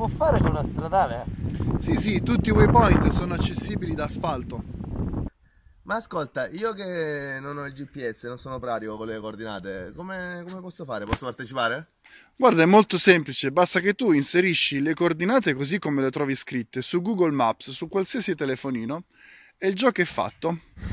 può fare con la stradale. Eh? Sì, sì, tutti i waypoint sono accessibili da asfalto. Ma ascolta, io che non ho il GPS, non sono pratico con le coordinate, come, come posso fare? Posso partecipare? Guarda, è molto semplice, basta che tu inserisci le coordinate così come le trovi scritte su Google Maps, su qualsiasi telefonino, e il gioco è fatto.